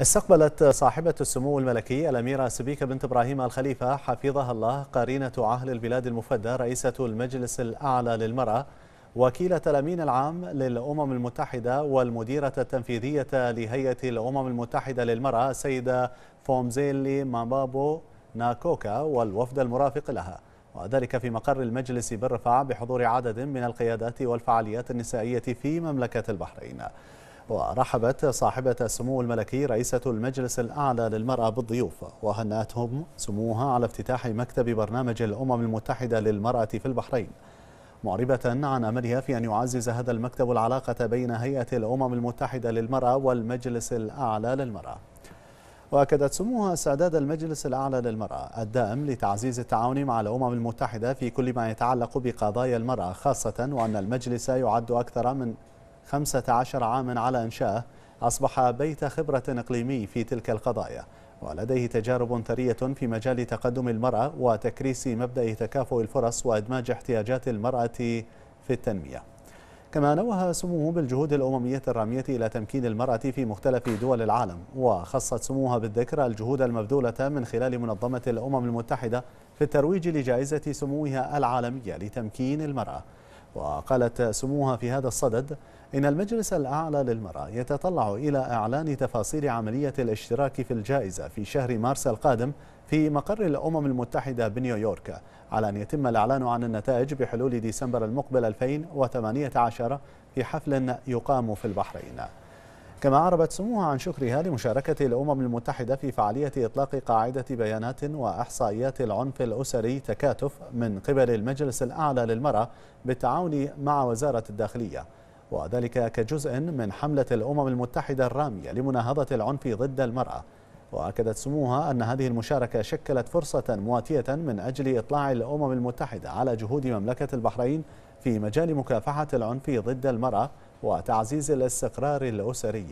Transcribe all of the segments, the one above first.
استقبلت صاحبة السمو الملكي الأميرة سبيكة بنت إبراهيم الخليفة حفظها الله قرينة عهل البلاد المفدى رئيسة المجلس الأعلى للمرأة وكيلة الأمين العام للأمم المتحدة والمديرة التنفيذية لهيئة الأمم المتحدة للمرأة السيدة فومزيلي مامبابو ناكوكا والوفد المرافق لها وذلك في مقر المجلس بالرفاع بحضور عدد من القيادات والفعاليات النسائية في مملكة البحرين ورحبت صاحبة السمو الملكي رئيسة المجلس الأعلى للمرأة بالضيوف وهنأتهم سموها على افتتاح مكتب برنامج الأمم المتحدة للمرأة في البحرين معربة عن أملها في أن يعزز هذا المكتب العلاقة بين هيئة الأمم المتحدة للمرأة والمجلس الأعلى للمرأة وأكدت سموها استعداد المجلس الأعلى للمرأة الدائم لتعزيز التعاون مع الأمم المتحدة في كل ما يتعلق بقضايا المرأة خاصة وأن المجلس يعد أكثر من 15 عاما على إنشائه أصبح بيت خبرة إقليمي في تلك القضايا ولديه تجارب ثرية في مجال تقدم المرأة وتكريس مبدأ تكافؤ الفرص وإدماج احتياجات المرأة في التنمية كما نوه سموه بالجهود الأممية الرامية إلى تمكين المرأة في مختلف دول العالم وخصت سموها بالذكر الجهود المبذولة من خلال منظمة الأمم المتحدة في الترويج لجائزة سموها العالمية لتمكين المرأة وقالت سموها في هذا الصدد إن المجلس الأعلى للمرأة يتطلع إلى إعلان تفاصيل عملية الاشتراك في الجائزة في شهر مارس القادم في مقر الأمم المتحدة بنيويورك على أن يتم الإعلان عن النتائج بحلول ديسمبر المقبل 2018 في حفل يقام في البحرين كما أعربت سموها عن شكرها لمشاركة الأمم المتحدة في فعالية إطلاق قاعدة بيانات وإحصائيات العنف الأسري تكاتف من قبل المجلس الأعلى للمرأة بالتعاون مع وزارة الداخلية وذلك كجزء من حملة الأمم المتحدة الرامية لمناهضة العنف ضد المرأة وأكدت سموها أن هذه المشاركة شكلت فرصة مواتية من أجل إطلاع الأمم المتحدة على جهود مملكة البحرين في مجال مكافحة العنف ضد المرأة وتعزيز الاستقرار الأسري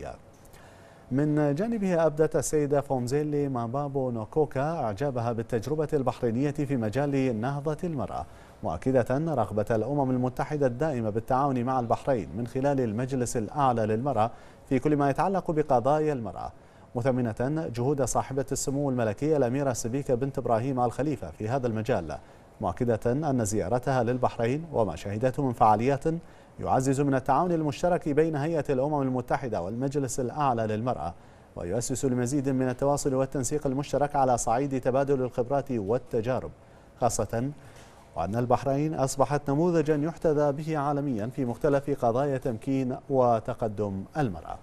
من جانبها أبدت السيدة فومزيلي مابابو نوكوكا إعجابها بالتجربة البحرينية في مجال نهضة المرأة مؤكدة رغبة الأمم المتحدة الدائمة بالتعاون مع البحرين من خلال المجلس الأعلى للمرأة في كل ما يتعلق بقضايا المرأة مثمنة جهود صاحبة السمو الملكية الأميرة سبيكة بنت إبراهيم الخليفة في هذا المجال مؤكدة أن زيارتها للبحرين وما شهدته من فعاليات يعزز من التعاون المشترك بين هيئة الأمم المتحدة والمجلس الأعلى للمرأة ويؤسس المزيد من التواصل والتنسيق المشترك على صعيد تبادل الخبرات والتجارب خاصة وأن البحرين أصبحت نموذجا يحتذى به عالميا في مختلف قضايا تمكين وتقدم المرأة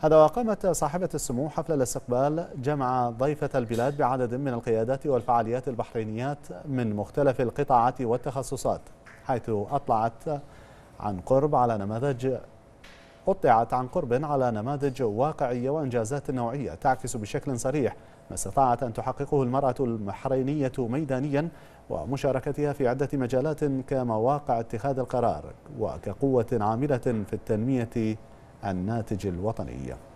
هذا وقامت صاحبة السمو حفل الاستقبال جمع ضيفة البلاد بعدد من القيادات والفعاليات البحرينيات من مختلف القطاعات والتخصصات حيث أطلعت عن قرب على نماذج قطعت عن قرب على نماذج واقعية وإنجازات نوعية تعكس بشكل صريح ما استطاعت أن تحققه المرأة البحرينية ميدانيا ومشاركتها في عدة مجالات كمواقع اتخاذ القرار وكقوة عاملة في التنمية الناتج الوطني